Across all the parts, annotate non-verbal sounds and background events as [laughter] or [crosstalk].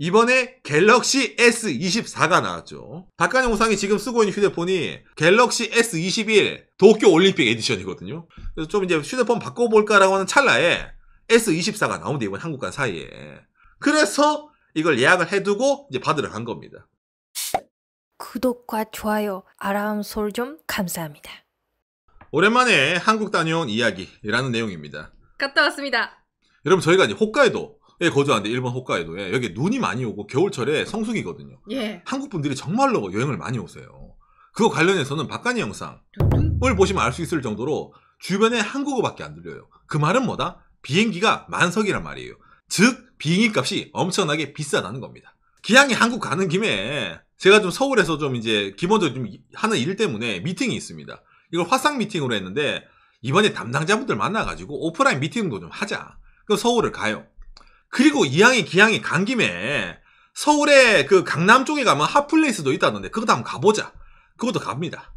이번에 갤럭시 S24가 나왔죠. 박간 영상이 지금 쓰고 있는 휴대폰이 갤럭시 S21 도쿄 올림픽 에디션이거든요. 그래서 좀 이제 휴대폰 바꿔볼까라고 하는 찰나에 S24가 나온데 이번 한국 간 사이에. 그래서 이걸 예약을 해두고 이제 받으러 간 겁니다. 구독과 좋아요, 아람 소리 좀 감사합니다. 오랜만에 한국 다녀온 이야기라는 내용입니다. 갔다 왔습니다. 여러분 저희가 이제 홋카이도 예, 거주하는데 일본 홋카이도에 예, 여기 눈이 많이 오고 겨울철에 성수기거든요. 예. 한국 분들이 정말로 여행을 많이 오세요. 그거 관련해서는 박가니 영상을 보시면 알 수 있을 정도로 주변에 한국어밖에 안 들려요. 그 말은 뭐다? 비행기가 만석이란 말이에요. 즉 비행기 값이 엄청나게 비싸다는 겁니다. 기왕이 한국 가는 김에 제가 좀 서울에서 좀 이제 기본적으로 좀 하는 일 때문에 미팅이 있습니다. 이걸 화상 미팅으로 했는데 이번에 담당자분들 만나가지고 오프라인 미팅도 좀 하자. 그럼 서울을 가요. 그리고 이양이 기양이 간 김에 서울에그 강남 쪽에 가면 핫플레이스도 있다던데 그것도 한번 가보자. 그것도 갑니다.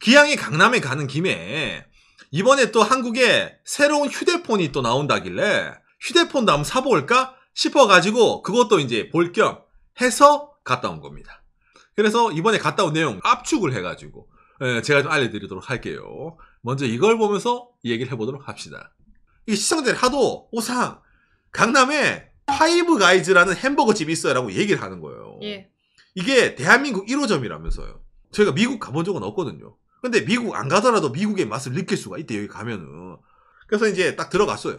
기양이 강남에 가는 김에 이번에 또 한국에 새로운 휴대폰이 또 나온다길래 휴대폰도 한번 사볼까 싶어가지고 그것도 이제 볼 겸 해서 갔다 온 겁니다. 그래서 이번에 갔다 온 내용 압축을 해가지고 예, 제가 좀 알려드리도록 할게요. 먼저 이걸 보면서 얘기를 해보도록 합시다. 이시청자들 하도 오상 강남에 파이브 가이즈라는 햄버거 집이 있어요라고 얘기를 하는 거예요. 예. 이게 대한민국 1호점이라면서요. 저희가 미국 가본 적은 없거든요. 근데 미국 안 가더라도 미국의 맛을 느낄 수가 있대 여기 가면은. 그래서 이제 딱 들어갔어요.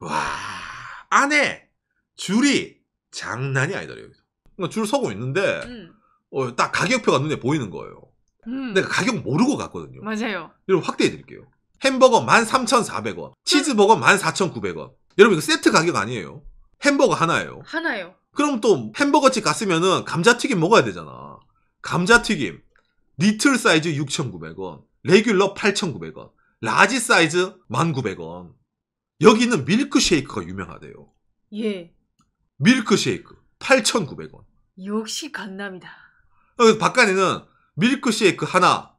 와 안에 줄이 장난이 아니더래요. 그러니까 줄 서고 있는데 음. 어, 딱 가격표가 눈에 보이는 거예요. 음. 내가 가격 모르고 갔거든요. 맞아요. 이걸 확대해 드릴게요. 햄버거 13,400원, 치즈버거 14,900원, 여러분 이거 세트 가격 아니에요. 햄버거 하나예요. 하나요. 그럼 또 햄버거집 갔으면은 감자튀김 먹어야 되잖아. 감자튀김 리틀 사이즈 6,900원, 레귤러 8,900원, 라지 사이즈 1,900원. 여기는 있 밀크쉐이크가 유명하대요. 예. 밀크쉐이크 8,900원. 역시 강남이다. 여기 바깥에는 밀크쉐이크 하나,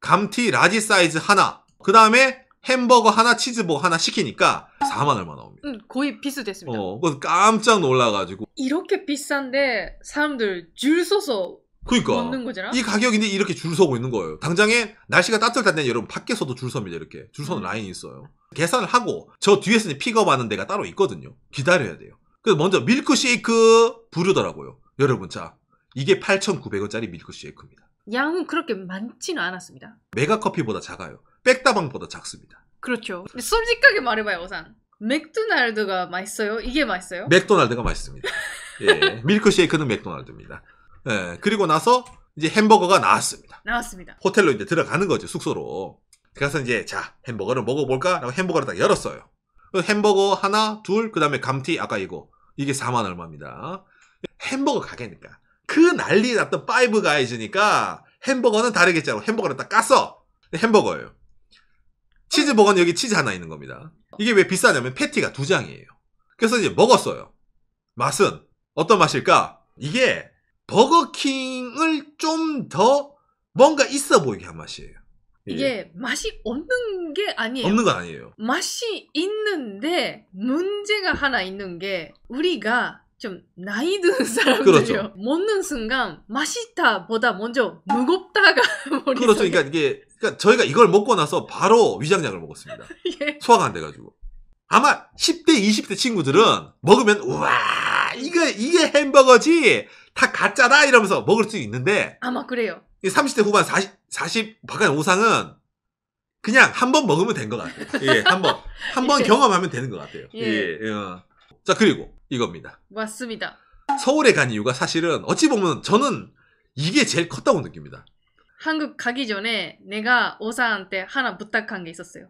감티 라지 사이즈 하나, 그 다음에 햄버거 하나 치즈버거 뭐 하나 시키니까 4만 얼마 나옵니다. 음, 거의 비슷했습니다. 어, 그건 깜짝 놀라가지고. 이렇게 비싼데 사람들 줄 서서 그러니까 먹는 거잖아. 이 가격인데 이렇게 줄 서고 있는 거예요. 당장에 날씨가 따뜻한데 여러분 밖에서도 줄 섭니다. 이렇게 줄 서는 음. 라인이 있어요. 계산을 하고 저 뒤에서 픽업하는 데가 따로 있거든요. 기다려야 돼요. 그래서 먼저 밀크 쉐이크 부르더라고요. 여러분 자 이게 8,900원짜리 밀크 쉐이크입니다. 양은 그렇게 많지는 않았습니다. 메가커피보다 작아요. 백다방보다 작습니다. 그렇죠. 근 솔직하게 말해봐요, 우선. 맥도날드가 맛있어요? 이게 맛있어요? 맥도날드가 맛있습니다. [laughs] 예, 밀크 쉐이크는 맥도날드입니다. 예, 그리고 나서 이제 햄버거가 나왔습니다. 나왔습니다. 호텔로 이제 들어가는 거죠, 숙소로. 그래서 이제 자, 햄버거를 먹어볼까? 라고 햄버거를 딱 열었어요. 햄버거 하나, 둘, 그 다음에 감튀, 아까 이거. 이게 4만 얼마입니다. 햄버거 가게니까. 그 난리 났던 파이브 가이즈니까 햄버거는 다르겠지 하고 햄버거를 딱 깠어. 햄버거예요. 치즈버거는 여기 치즈 하나 있는 겁니다. 이게 왜 비싸냐면 패티가 두 장이에요. 그래서 이제 먹었어요. 맛은 어떤 맛일까? 이게 버거킹을 좀 더 뭔가 있어 보이게 한 맛이에요. 예. 이게 맛이 없는 게 아니에요. 없는 건 아니에요. 맛이 있는데 문제가 하나 있는 게 우리가 좀 나이 든 [laughs] 사람들이요. 그렇죠. 먹는 순간 맛있다보다 먼저 무겁다가 [laughs] 그렇죠. 그러니까 이게 그러니까 저희가 이걸 먹고 나서 바로 위장약을 먹었습니다. [laughs] 예. 소화가 안 돼가지고. 아마 10대, 20대 친구들은 먹으면 우와 이게 이게 햄버거지 다 가짜다 이러면서 먹을 수 있는데 아마 그래요. 30대 후반 40, 40 바깥 오상은 그냥 한 번 먹으면 된 것 같아요. 예, 한 번. 한번 [laughs] 예. 경험하면 되는 것 같아요. 예. 예. 예. 자, 그리고 이겁니다. 맞습니다. 서울에 간 이유가 사실은 어찌 보면 저는 이게 제일 컸다고 느낍니다. 한국 가기 전에 내가 오사한테 하나 부탁한 게 있었어요.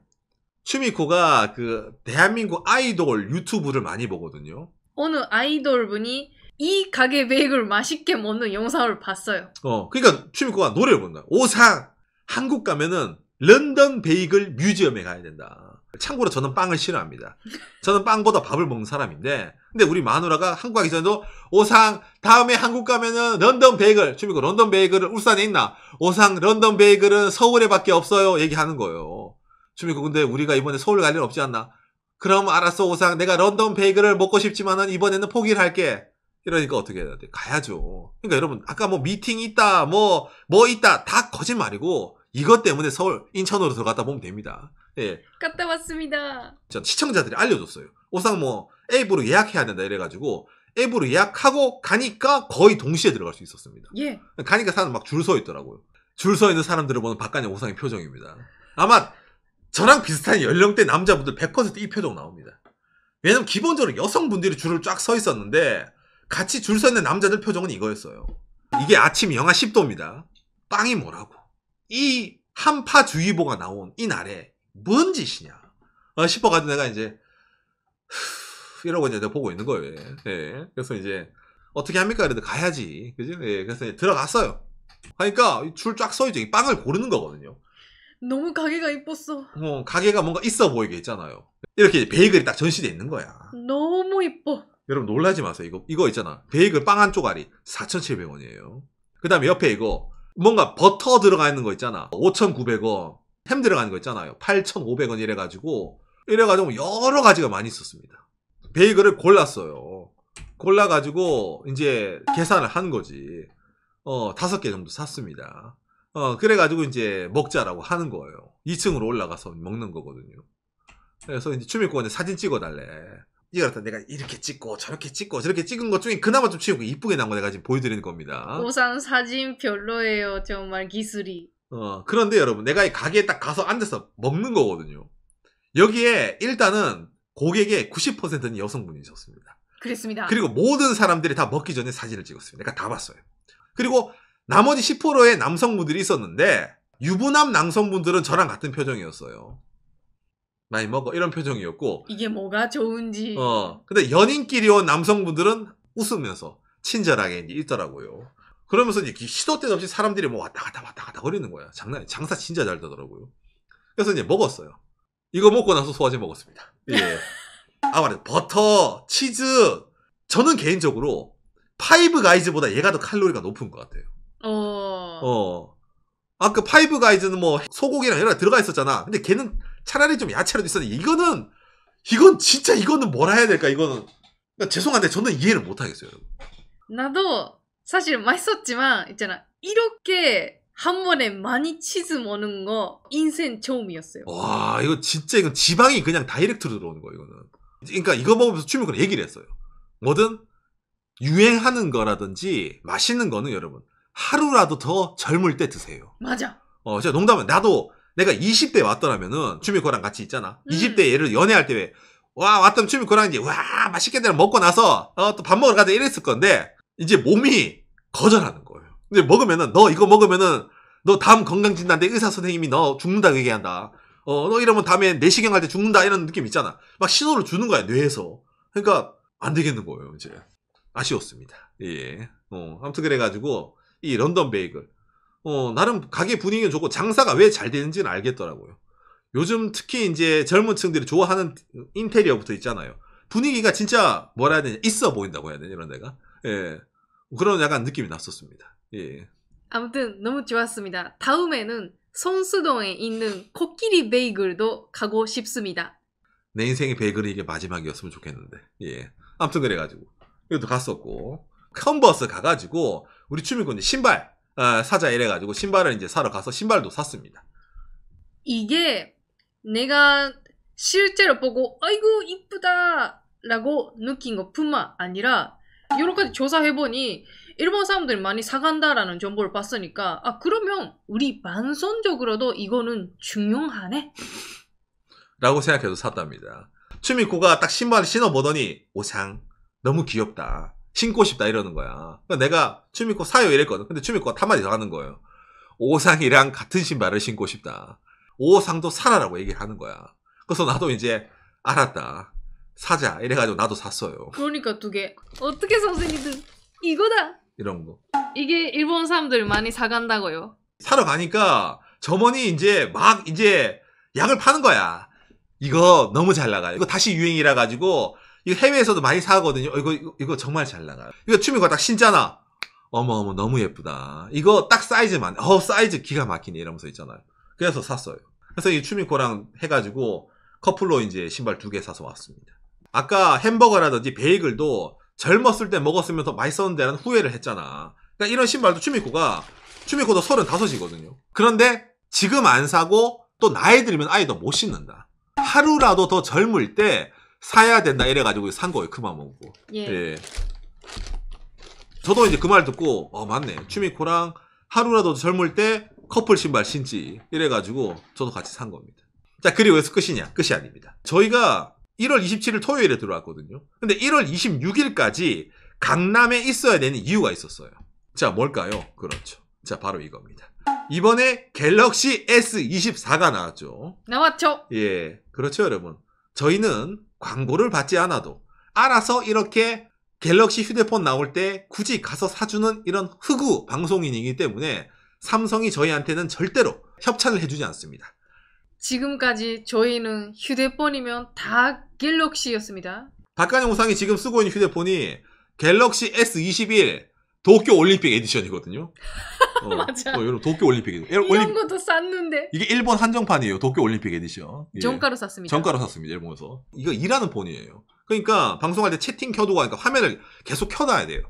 추미코가 그 대한민국 아이돌 유튜브를 많이 보거든요. 어느 아이돌 분이 이 가게 베이글 맛있게 먹는 영상을 봤어요. 어, 그러니까 추미코가 노래를 본다. 오사 한국 가면은 런던 베이글 뮤지엄에 가야 된다. 참고로 저는 빵을 싫어합니다. 저는 빵보다 밥을 먹는 사람인데, 근데 우리 마누라가 한국 가기 전에도 오상 다음에 한국 가면은 런던 베이글 주민국 런던 베이글은 울산에 있나? 오상 런던 베이글은 서울에밖에 없어요. 얘기하는 거예요. 주민국 근데 우리가 이번에 서울 갈 일 없지 않나? 그럼 알았어 오상 내가 런던 베이글을 먹고 싶지만은 이번에는 포기를 할게. 이러니까 어떻게 해야 돼? 가야죠. 그러니까 여러분 아까 뭐 미팅 있다 뭐뭐 뭐 있다 다 거짓말이고 이것 때문에 서울, 인천으로 들어갔다 보면 됩니다. 예. 갔다 왔습니다. 전 시청자들이 알려줬어요. 오상 뭐 앱으로 예약해야 된다 이래가지고 앱으로 예약하고 가니까 거의 동시에 들어갈 수 있었습니다. 예. 가니까 사람 막 줄 서 있더라고요. 줄 서 있는 사람들을 보는 박간의 오상의 표정입니다. 아마 저랑 비슷한 연령대 남자분들 100%이 표정 나옵니다. 왜냐면 기본적으로 여성분들이 줄을 쫙 서 있었는데 같이 줄 서 있는 남자들 표정은 이거였어요. 이게 아침 영하 10도입니다. 빵이 뭐라고? 이 한파주의보가 나온 이 날에 뭔 짓이냐 어, 싶어가지고 내가 이제 후, 이러고 이제 내가 보고 있는 거예요. 예. 그래서 이제 어떻게 합니까? 그래도 가야지. 그죠? 예. 그래서 들어갔어요. 하니까 그러니까 줄 쫙 서있죠이 빵을 고르는 거거든요. 너무 가게가 이뻤어. 어, 가게가 뭔가 있어 보이게 있잖아요. 이렇게 베이글이 딱전시되어 있는 거야. 너무 이뻐. 여러분 놀라지 마세요. 이거 이거 있잖아. 베이글 빵 한 조각이 4,700원이에요. 그다음에 옆에 이거 뭔가 버터 들어가 있는 거 있잖아. 5,900원. 햄 들어가는 거 있잖아요. 8,500원 이래가지고. 이래가지고 여러 가지가 많이 있었습니다. 베이글을 골랐어요. 골라가지고 이제 계산을 한 거지. 어, 다섯 개 정도 샀습니다. 어, 그래가지고 이제 먹자라고 하는 거예요. 2층으로 올라가서 먹는 거거든요. 그래서 이제 주민권에 사진 찍어달래. 이거 그렇다. 내가 이렇게 찍고 저렇게 찍고 저렇게 찍은 것 중에 그나마 좀 치우고 이쁘게 난 거 내가 지금 보여드리는 겁니다. 우선 사진 별로예요. 정말 기술이. 어, 그런데 여러분, 내가 이 가게에 딱 가서 앉아서 먹는 거거든요. 여기에 일단은 고객의 90%는 여성분이셨습니다. 그렇습니다. 그리고 모든 사람들이 다 먹기 전에 사진을 찍었습니다. 그러니까 다 봤어요. 그리고 나머지 10%의 남성분들이 있었는데 유부남 남성분들은 저랑 같은 표정이었어요. 많이 먹어 이런 표정이었고 이게 뭐가 좋은지 어 근데 연인끼리 온 남성분들은 웃으면서 친절하게 이제 있더라고요 그러면서 이제 시도 때도 없이 사람들이 뭐 왔다 갔다 왔다 갔다 거리는 거야 장난 장사 진짜 잘 되더라고요 그래서 이제 먹었어요 이거 먹고 나서 소화제 먹었습니다 예. [laughs] 아무래 버터 치즈 저는 개인적으로 파이브 가이즈보다 얘가 더 칼로리가 높은 것 같아요 어. 어. 아까 파이브 가이즈는 뭐 소고기랑 여러 가지 들어가 있었잖아. 근데 걔는 차라리 좀 야채라도 있었는데 이거는 이건 진짜 이거는 뭐라 해야 될까 이거는 그러니까 죄송한데 저는 이해를 못 하겠어요. 여러분. 나도 사실 맛있었지만 있잖아 이렇게 한 번에 많이 치즈 먹는 거 인생 처음이었어요. 와 이거 진짜 이건 지방이 그냥 다이렉트로 들어오는 거 이거는. 그러니까 이거 먹으면서 취미 그냥 얘기를 했어요. 뭐든 유행하는 거라든지 맛있는 거는 여러분 하루라도 더 젊을 때 드세요. 맞아. 어, 제가 농담은 나도 내가 20대 왔더라면은 추미코랑 같이 있잖아. 음. 20대 얘를 연애할 때 왜, 와, 왔던 추미코랑 이제, 와, 맛있게내다 먹고 나서, 어, 또 밥 먹으러 가자 이랬을 건데, 이제 몸이 거절하는 거예요. 근데 먹으면은, 너 이거 먹으면은, 너 다음 건강진단때 의사선생님이 너 죽는다 얘기한다. 어, 너 이러면 다음에 내시경 할 때 죽는다 이런 느낌 있잖아. 막 신호를 주는 거야, 뇌에서. 그러니까, 안 되겠는 거예요, 이제. 아쉬웠습니다. 예. 어, 아무튼 그래가지고, 이 런던 베이글. 어, 나름 가게 분위기는 좋고 장사가 왜 잘 되는지는 알겠더라고요. 요즘 특히 이제 젊은 층들이 좋아하는 인테리어부터 있잖아요. 분위기가 진짜 뭐라 해야 되냐 있어 보인다고 해야 되냐 이런 데가 예 그런 약간 느낌이 났었습니다. 예. 아무튼 너무 좋았습니다. 다음에는 손수동에 있는 코끼리 베이글도 가고 싶습니다. 내 인생의 베이글이 이게 마지막이었으면 좋겠는데 예 아무튼 그래가지고 이것도 갔었고 컨버스 가가지고 우리 추민군이 신발 아, 사자 이래가지고 신발을 이제 사러 가서 신발도 샀습니다. 이게 내가 실제로 보고 아이고 이쁘다라고 느낀 것뿐만 아니라 여러 가지 조사해보니 일본 사람들이 많이 사간다라는 정보를 봤으니까 아 그러면 우리 만선적으로도 이거는 중요하네 라고 생각해서 샀답니다. 추미코가 딱 신발을 신어보더니 오상 너무 귀엽다. 신고 싶다 이러는 거야. 그러니까 내가 추미코 사요 이랬거든. 근데 추미코가 탄마디 더 하는 거예요. 오상이랑 같은 신발을 신고 싶다. 오상도 사라라고 얘기를 하는 거야. 그래서 나도 이제 알았다. 사자 이래가지고 나도 샀어요. 그러니까 두 개. 어떻게 선생님들 이거다. 이런 거. 이게 일본 사람들 많이 사간다고요. 사러 가니까 점원이 이제 막 이제 약을 파는 거야. 이거 너무 잘 나가요. 이거 다시 유행이라 가지고 이거 해외에서도 많이 사거든요. 어, 이거, 이거, 이거 정말 잘 나가요. 이거 춤미가딱 신잖아. 어머, 어머, 너무 예쁘다. 이거 딱 사이즈만, 어, 사이즈 기가 막히네. 이러면서 있잖아요. 그래서 샀어요. 그래서 이 추미코랑 해가지고 커플로 이제 신발 두 개 사서 왔습니다. 아까 햄버거라든지 베이글도 젊었을 때 먹었으면 더 맛있었는데라는 후회를 했잖아. 그러니까 이런 신발도 추미코가, 추미코도 35이거든요. 그런데 지금 안 사고 또 나이 들면 아예 더못 신는다. 하루라도 더 젊을 때 사야 된다 이래가지고 산 거예요 그만 먹고 예. 예. 저도 이제 그 말 듣고 어 맞네 추미코랑 하루라도 젊을 때 커플 신발 신지 이래가지고 저도 같이 산 겁니다. 자 그리고 여기서 끝이냐? 끝이 아닙니다. 저희가 1월 27일 토요일에 들어왔거든요. 근데 1월 26일까지 강남에 있어야 되는 이유가 있었어요. 자 뭘까요? 그렇죠. 자 바로 이겁니다. 이번에 갤럭시 S24가 나왔죠. 나왔죠. 예, 그렇죠 여러분. 저희는 광고를 받지 않아도 알아서 이렇게 갤럭시 휴대폰 나올 때 굳이 가서 사주는 이런 흑우 방송인이기 때문에 삼성이 저희한테는 절대로 협찬을 해주지 않습니다. 지금까지 저희는 휴대폰이면 다 갤럭시였습니다. 박관영 우상이 지금 쓰고 있는 휴대폰이 갤럭시 S21 도쿄 올림픽 에디션이거든요. [laughs] 어, 맞아. 어, 여러분 도쿄 올림픽 에디 이런 올림... 것도 쌌는데. 이게 일본 한정판이에요. 도쿄 올림픽 에디션. 예. 정가로 샀습니다. 정가로 샀습니다. 일본에서. 이거 일하는 폰이에요. 그러니까 방송할 때 채팅 켜두고 하니까 화면을 계속 켜놔야 돼요.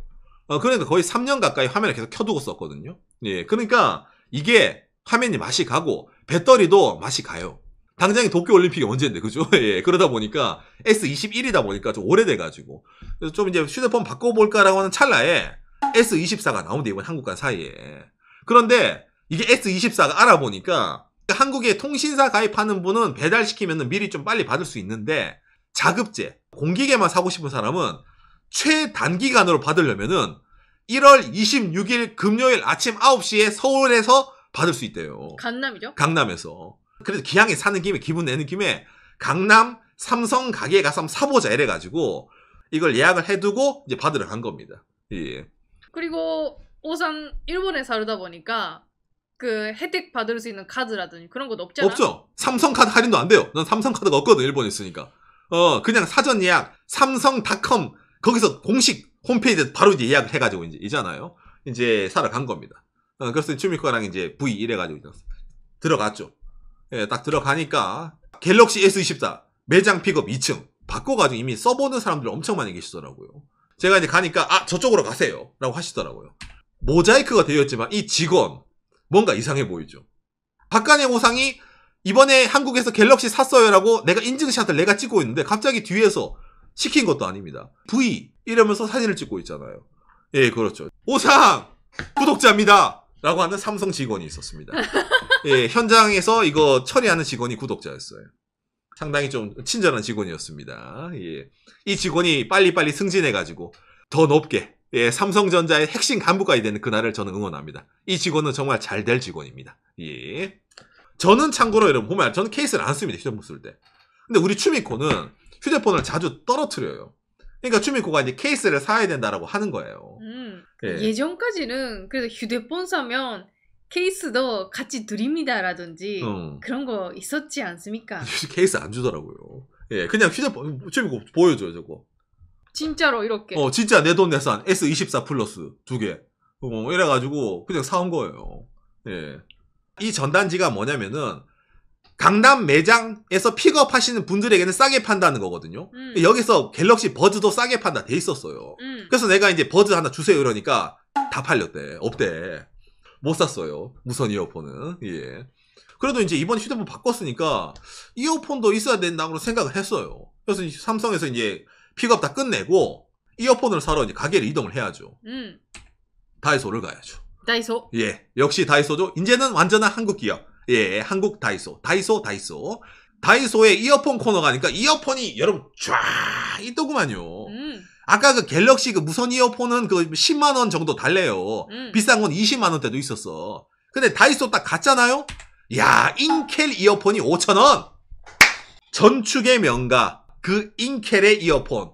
어, 그러니까 거의 3년 가까이 화면을 계속 켜두고 썼거든요. 예, 그러니까 이게 화면이 맛이 가고 배터리도 맛이 가요. 당장에 도쿄올림픽이 언제인데, 그죠? [laughs] 예, 그러다 보니까 S21이다 보니까 좀 오래돼가지고. 그래서 좀 이제 휴대폰 바꿔볼까라고 하는 찰나에 S24가 나온대, 이번 한국간 사이에. 그런데 이게 S24가 알아보니까 한국에 통신사 가입하는 분은 배달시키면 미리 좀 빨리 받을 수 있는데 자급제, 공기계만 사고 싶은 사람은 최단기간으로 받으려면은 1월 26일 금요일 아침 9시에 서울에서 받을 수 있대요. 강남이죠? 강남에서. 그래서 기왕에 사는 김에 기분 내는 김에 강남 삼성 가게에 가서 한번 사보자 이래가지고 이걸 예약을 해두고 이제 받으러 간 겁니다. 예. 그리고 오산 일본에 살다 보니까 그 혜택 받을 수 있는 카드라든지 그런 건 없잖아. 없죠. 삼성 카드 할인도 안 돼요. 난 삼성 카드가 없거든 일본에 있으니까. 어 그냥 사전 예약 삼성닷컴 거기서 공식 홈페이지에 바로 이제 예약을 해가지고 이제 이잖아요. 이제 사러 간 겁니다. 어, 그래서 주미코랑 이제 V 이래가지고 들어갔죠. 예, 딱 들어가니까 갤럭시 S24 매장 픽업 2층 바꿔가지고 이미 써보는 사람들 엄청 많이 계시더라고요. 제가 이제 가니까 아 저쪽으로 가세요라고 하시더라고요. 모자이크가 되어 있지만 이 직원 뭔가 이상해 보이죠. 박간의 호상이 이번에 한국에서 갤럭시 샀어요라고 내가 인증샷을 내가 찍고 있는데 갑자기 뒤에서 시킨 것도 아닙니다. V 이러면서 사진을 찍고 있잖아요. 예, 그렇죠. 오상 구독자입니다. 라고 하는 삼성 직원이 있었습니다. 예, 현장에서 이거 처리하는 직원이 구독자였어요. 상당히 좀 친절한 직원이었습니다. 예. 이 직원이 빨리빨리 승진해가지고 더 높게 예, 삼성전자의 핵심 간부가 되는 그날을 저는 응원합니다. 이 직원은 정말 잘 될 직원입니다. 예. 저는 참고로 여러분 보면 저는 케이스를 안 씁니다. 휴대폰 쓸 때. 근데 우리 추미코는 휴대폰을 자주 떨어뜨려요. 그러니까 추미코가 이제 케이스를 사야 된다라고 하는 거예요. 음, 예. 전까지는 그래서 휴대폰 사면 케이스도 같이 드립니다라든지 음. 그런 거 있었지 않습니까? [laughs] 케이스 안 주더라고요. 예, 그냥 휴대폰 추미코 어, 뭐, 보여줘요 저거. 진짜로 이렇게. 어, 진짜 내 돈 내산 S24 플러스 두 개. 어, 이래가지고 그냥 사온 거예요. 예. 이 전단지가 뭐냐면은 강남 매장에서 픽업하시는 분들에게는 싸게 판다는 거거든요. 음. 여기서 갤럭시 버즈도 싸게 판다 돼 있었어요. 음. 그래서 내가 이제 버즈 하나 주세요 이러니까 다 팔렸대. 없대. 못 샀어요. 무선 이어폰은. 예. 그래도 이제 이번 휴대폰 바꿨으니까 이어폰도 있어야 된다고 생각을 했어요. 그래서 삼성에서 이제 픽업 다 끝내고 이어폰을 사러 이제 가게를 이동을 해야죠. 음. 다이소를 가야죠. 다이소? 예, 역시 다이소죠. 이제는 완전한 한국 기업. 예, 한국 다이소, 다이소, 다이소. 다이소의 이어폰 코너 가니까 이어폰이 여러분 쫙 있더구만요. 음. 아까 그 갤럭시 그 무선 이어폰은 그 10만 원 정도 달래요. 음. 비싼 건 20만 원대도 있었어. 근데 다이소 딱 갔잖아요. 야, 인켈 이어폰이 5천 원. 전축의 명가 그 인켈의 이어폰.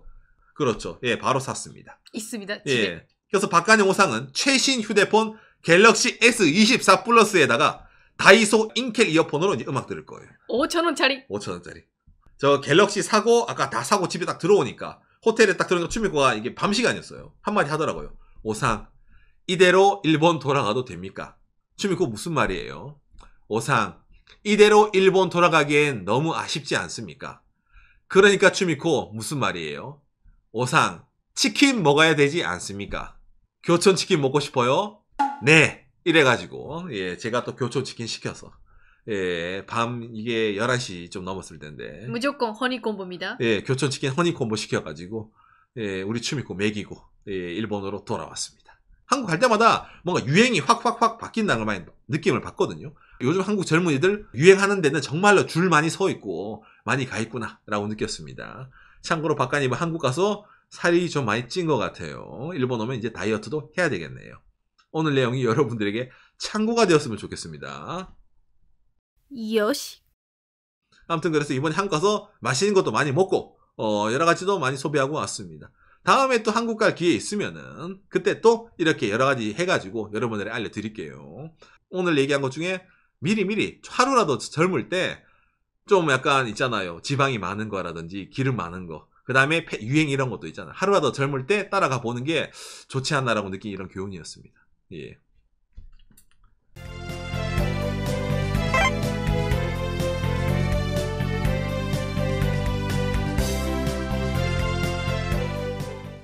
그렇죠. 예, 바로 샀습니다. 있습니다. 예. 집에. 예. 그래서 박간 가 영상은 최신 휴대폰 갤럭시 S24 플러스에다가 다이소 인켈 이어폰으로 이제 음악 들을 거예요. 5천원짜리. 5천원짜리. 저 갤럭시 사고, 아까 다 사고 집에 딱 들어오니까, 호텔에 딱 들어오니까 추미코가 이게 밤 시간이었어요. 한마디 하더라고요. 오상, 이대로 일본 돌아가도 됩니까? 추미코 무슨 말이에요? 오상, 이대로 일본 돌아가기엔 너무 아쉽지 않습니까? 그러니까 추미코 무슨 말이에요? 오상 치킨 먹어야 되지 않습니까? 교촌 치킨 먹고 싶어요? 네 이래가지고 예 제가 또 교촌 치킨 시켜서 예, 밤 이게 11시 좀 넘었을 텐데. 무조건 허니콤보입니다. 예, 교촌 치킨 허니콤보 시켜 가지고 예, 우리 춤있고 먹이고 예, 일본으로 돌아왔습니다. 한국 갈 때마다 뭔가 유행이 확확확 바뀐다는 걸 많이 느낌을 받거든요. 요즘 한국 젊은이들 유행하는 데는 정말로 줄 많이 서 있고 많이 가 있구나 라고 느꼈습니다. 참고로 박가님은 한국 가서 살이 좀 많이 찐 것 같아요. 일본 오면 이제 다이어트도 해야 되겠네요. 오늘 내용이 여러분들에게 참고가 되었으면 좋겠습니다. 요시. 아무튼 그래서 이번에 한국 가서 맛있는 것도 많이 먹고 어, 여러 가지도 많이 소비하고 왔습니다. 다음에 또 한국 갈 기회 있으면은 그때 또 이렇게 여러 가지 해가지고 여러분들에 게 알려드릴게요. 오늘 얘기한 것 중에 미리미리 하루라도 젊을 때좀 약간 있잖아요. 지방이 많은 거라든지 기름 많은 거. 그 다음에 유행 이런 것도 있잖아요. 하루라도 젊을 때 따라가 보는 게 좋지 않나라고 느낀 이런 교훈이었습니다. 예.